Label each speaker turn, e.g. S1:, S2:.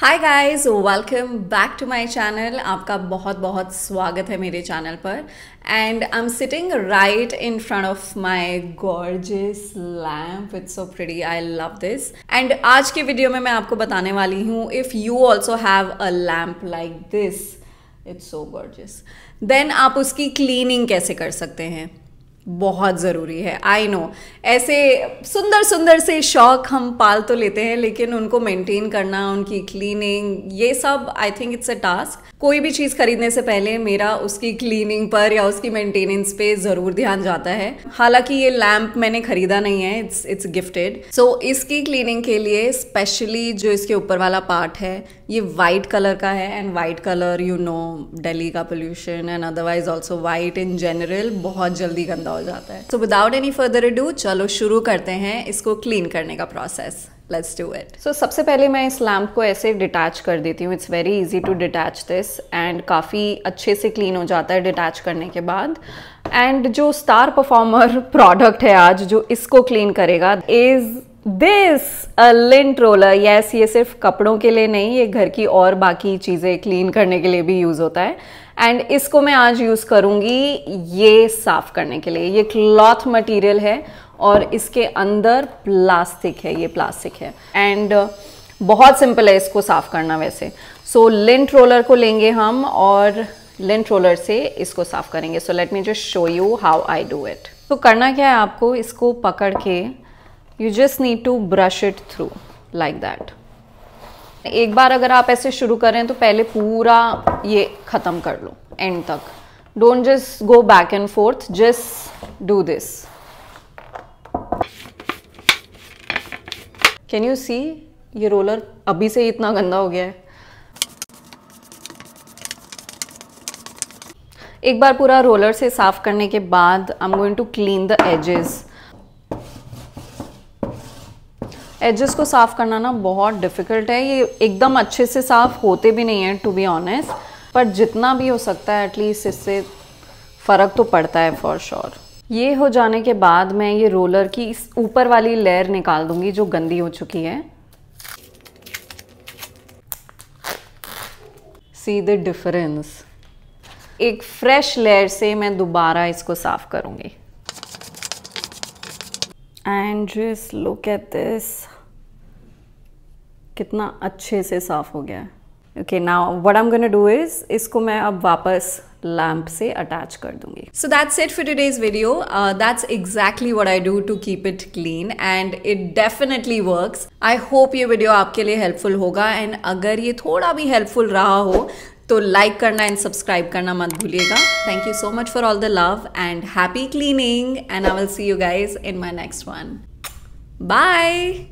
S1: Hi guys welcome back to my channel आपका बहुत बहुत स्वागत है मेरे चैनल पर and I am sitting right in front of my gorgeous lamp it's so pretty I love this and आज के वीडियो में मैं आपको बताने वाली हूँ if you also have a lamp like this it's so gorgeous then आप उसकी क्लीनिंग कैसे कर सकते हैं बहुत ज़रूरी है आई नो ऐसे सुंदर सुंदर से शौक हम पाल तो लेते हैं लेकिन उनको मेंटेन करना उनकी क्लीनिंग ये सब I think it's a task कोई भी चीज़ खरीदने से पहले मेरा उसकी क्लीनिंग पर या उसकी मेंटेनेंस पे ज़रूर ध्यान जाता है हालांकि ये लैम्प मैंने खरीदा नहीं है इट्स इट्स गिफ्टेड सो इसकी क्लीनिंग के लिए स्पेशली जो इसके ऊपर वाला पार्ट है ये वाइट कलर का है and white colour you know daily का pollution and otherwise also white in general बहुत जल्दी गंदा हो जाता है so without any further do चलो शुरू करते हैं इसको क्लीन करने का process let's do it so सबसे पहले मैं इस लैम्प को ऐसे डिटैच कर देती हूँ it's very easy to detach this and काफ़ी अच्छे से क्लीन हो जाता है डिटैच करने के बाद एंड जो स्टार परफॉर्मर प्रोडक्ट है आज जो इसको क्लीन करेगा is this a lint roller yes ये सिर्फ कपड़ों के लिए नहीं ये घर की और बाकी चीज़ें क्लीन करने के लिए भी यूज़ होता है एंड इसको मैं आज यूज़ करूँगी ये साफ़ करने के लिए ये क्लॉथ मटेरियल है और इसके अंदर प्लास्टिक है ये प्लास्टिक है एंड uh, बहुत सिंपल है इसको साफ़ करना वैसे सो लिंट रोलर को लेंगे हम और लिंट रोलर से इसको साफ़ करेंगे so let me just show you how I do it तो करना क्या है आपको इसको पकड़ के you just need to brush it through like that एक बार अगर आप ऐसे शुरू करें तो पहले पूरा ये ख़त्म कर लो एंड तक don't just go back and forth just do this can you see ये रोलर अभी से इतना गंदा हो गया है एक बार पूरा रोलर से साफ करने के बाद I am going to clean the edges edges को साफ़ करना ना बहुत डिफ़िकल्ट है ये एकदम अच्छे से साफ़ होते भी नहीं हैं टू बी ऑनेस्ट पर जितना भी हो सकता है एटलीस्ट इससे फ़र्क तो पड़ता है फॉर श्योर sure. ये हो जाने के बाद मैं ये रोलर की इस ऊपर वाली लेयर निकाल दूंगी जो गंदी हो चुकी है सी द डिफरेंस एक फ्रेश लेयर से मैं दोबारा इसको साफ़ करूँगी एंड जिस लुक एट दिस कितना अच्छे से साफ हो गया okay now what I am gonna do is इसको मैं अब वापस लैम्प से अटैच कर दूंगी so that's it for today's video that's exactly what I do to keep it clean and it definitely works I hope ये video आपके लिए हेल्पफुल होगा एंड अगर ये थोड़ा भी हेल्पफुल रहा हो तो लाइक करना एंड सब्सक्राइब करना मत भूलिएगा thank you so much for all the love and happy cleaning and I will see you guys in my next one bye